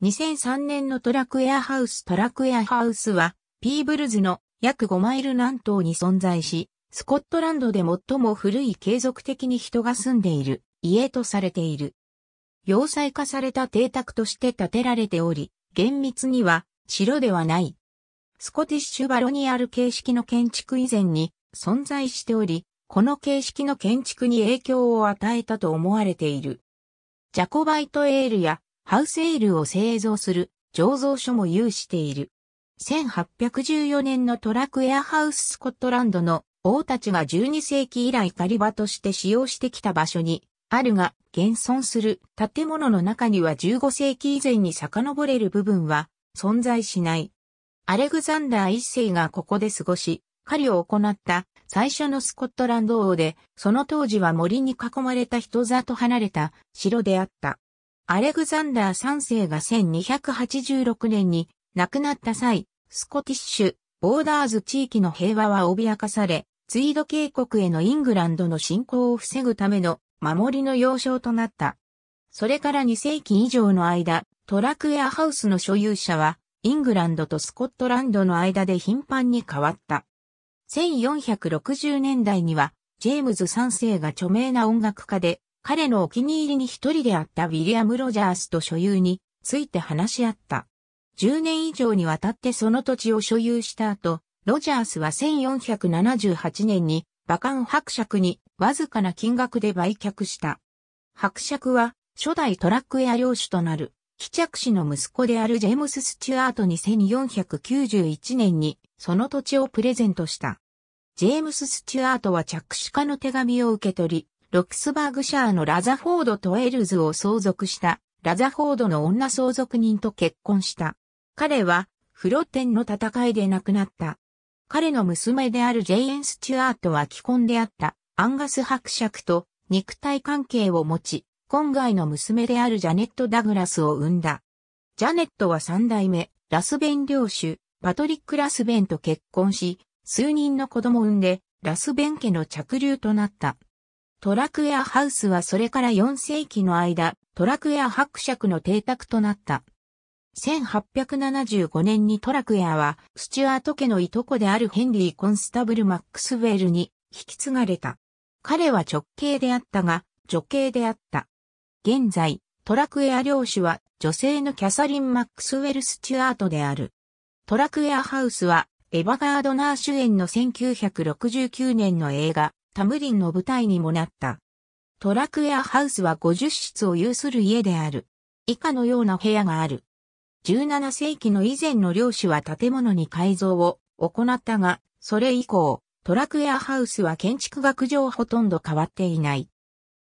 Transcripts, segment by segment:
2003年のトラクエアハウストラクエアハウスは、ピーブルズの約5マイル南東に存在し、スコットランドで最も古い継続的に人が住んでいる家とされている。要塞化された邸宅として建てられており、厳密には城ではない。スコティッシュバロニアル形式の建築以前に存在しており、この形式の建築に影響を与えたと思われている。ジャコバイトエールやハウスエールを製造する醸造所も有している。1814年のトラクエアハウススコットランドの王たちが12世紀以来狩り場として使用してきた場所にあるが、現存する建物の中には15世紀以前に遡れる部分は存在しない。アレグザンダー一世がここで過ごし、狩りを行った最初のスコットランド王で、その当時は森に囲まれた人里離れた城であった。アレグザンダー3世が1286年に亡くなった際、スコティッシュ、ボーダーズ地域の平和は脅かされ、ツイード渓谷へのイングランドの侵攻を防ぐための守りの要衝となった。それから2世紀以上の間、トラクエアハウスの所有者は、イングランドとスコットランドの間で頻繁に変わった。1460年代には、ジェームズ3世が著名な音楽家で、彼のお気に入りに一人であったウィリアム・ロジャースと所有について話し合った。10年以上にわたってその土地を所有した後、ロジャースは1478年に馬ン伯爵にわずかな金額で売却した。伯爵は初代トラックエア領主となる、帰着氏の息子であるジェームス・スチュアートに1491年にその土地をプレゼントした。ジェームス・スチュアートは着手家の手紙を受け取り、ロクスバーグシャーのラザフォードとエルズを相続したラザフォードの女相続人と結婚した。彼はフロテンの戦いで亡くなった。彼の娘であるジェイエン・スチュアートは既婚であったアンガス伯爵と肉体関係を持ち、今回の娘であるジャネット・ダグラスを生んだ。ジャネットは三代目、ラスベン領主、パトリック・ラスベンと結婚し、数人の子供を産んで、ラスベン家の着流となった。トラクエアハウスはそれから4世紀の間、トラクエア伯爵の邸宅となった。1875年にトラクエアは、スチュアート家のいとこであるヘンリー・コンスタブル・マックスウェルに引き継がれた。彼は直系であったが、女系であった。現在、トラクエア領主は女性のキャサリン・マックスウェル・スチュアートである。トラクエアハウスは、エヴァガードナー主演の1969年の映画、タムリンの舞台にもなった。トラクエアハウスは50室を有する家である。以下のような部屋がある。17世紀の以前の領主は建物に改造を行ったが、それ以降、トラクエアハウスは建築学上ほとんど変わっていない。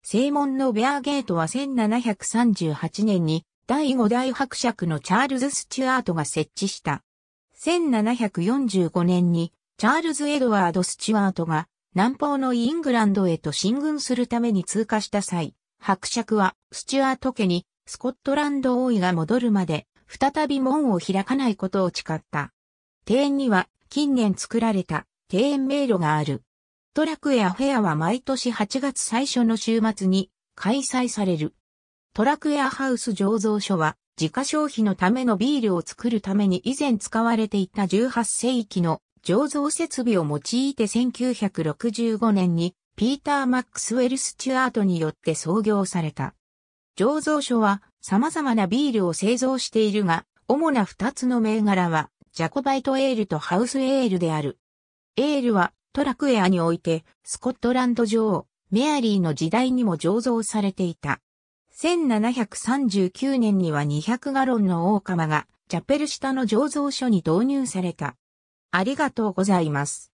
正門のベアゲートは1738年に第5代伯爵のチャールズ・スチュアートが設置した。1745年にチャールズ・エドワード・スチュアートが南方のイングランドへと進軍するために通過した際、伯爵はスチュアート家にスコットランド王位が戻るまで再び門を開かないことを誓った。庭園には近年作られた庭園迷路がある。トラクエアフェアは毎年8月最初の週末に開催される。トラクエアハウス醸造所は自家消費のためのビールを作るために以前使われていた18世紀の醸造設備を用いて1965年にピーター・マックスウェル・スチュアートによって創業された。醸造所は様々なビールを製造しているが、主な2つの銘柄は、ジャコバイトエールとハウスエールである。エールはトラクエアにおいてスコットランド女王、メアリーの時代にも醸造されていた。1739年には200ガロンの大釜が、チャペル下の醸造所に導入された。ありがとうございます。